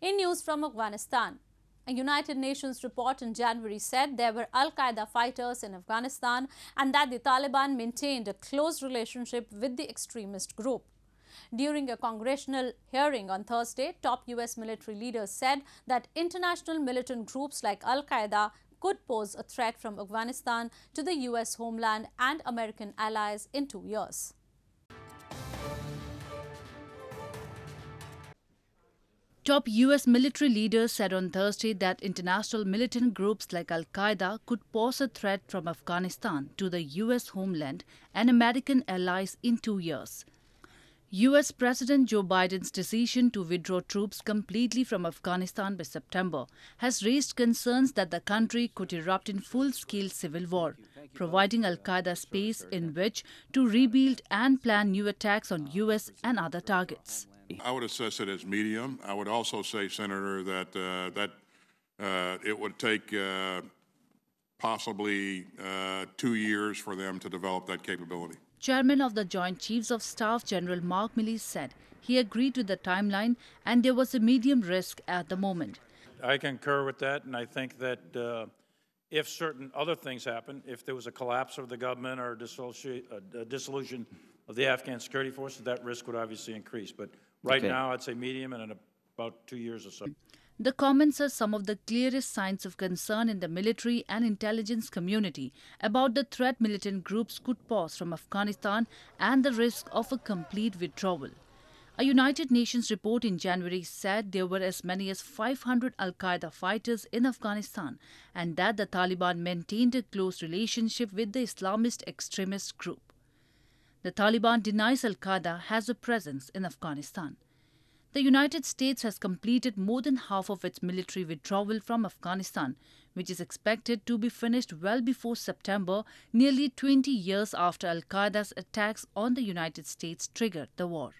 In news from Afghanistan, a United Nations report in January said there were Al Qaeda fighters in Afghanistan and that the Taliban maintained a close relationship with the extremist group. During a congressional hearing on Thursday, top U.S. military leaders said that international militant groups like Al Qaeda could pose a threat from Afghanistan to the U.S. homeland and American allies in two years. Top U.S. military leaders said on Thursday that international militant groups like Al Qaeda could pose a threat from Afghanistan to the U.S. homeland and American allies in two years. U.S. President Joe Biden's decision to withdraw troops completely from Afghanistan by September has raised concerns that the country could erupt in full scale civil war, providing Al Qaeda space in which to rebuild and plan new attacks on U.S. and other targets. I would assess it as medium. I would also say, Senator, that uh, that uh, it would take uh, possibly two years for them to develop that capability. Chairman of the Joint Chiefs of Staff, General Mark Milley, said he agreed with the timeline and there was a medium risk at the moment. I concur with that, and I think that uh, if certain other things happen, if there was a collapse of the government or a, a dissolution of the Afghan security forces, that risk would obviously increase. But right okay. now, I'd say medium and in about two years or so. The comments are some of the clearest signs of concern in the military and intelligence community about the threat militant groups could pose from Afghanistan and the risk of a complete withdrawal. A United Nations report in January said there were as many as 500 Al Qaeda fighters in Afghanistan and that the Taliban maintained a close relationship with the Islamist extremist group. The Taliban denies Al Qaeda has a presence in Afghanistan. The United States has completed more than half of its military withdrawal from Afghanistan, which is expected to be finished well before September, nearly 20 years after Al Qaeda's attacks on the United States triggered the war.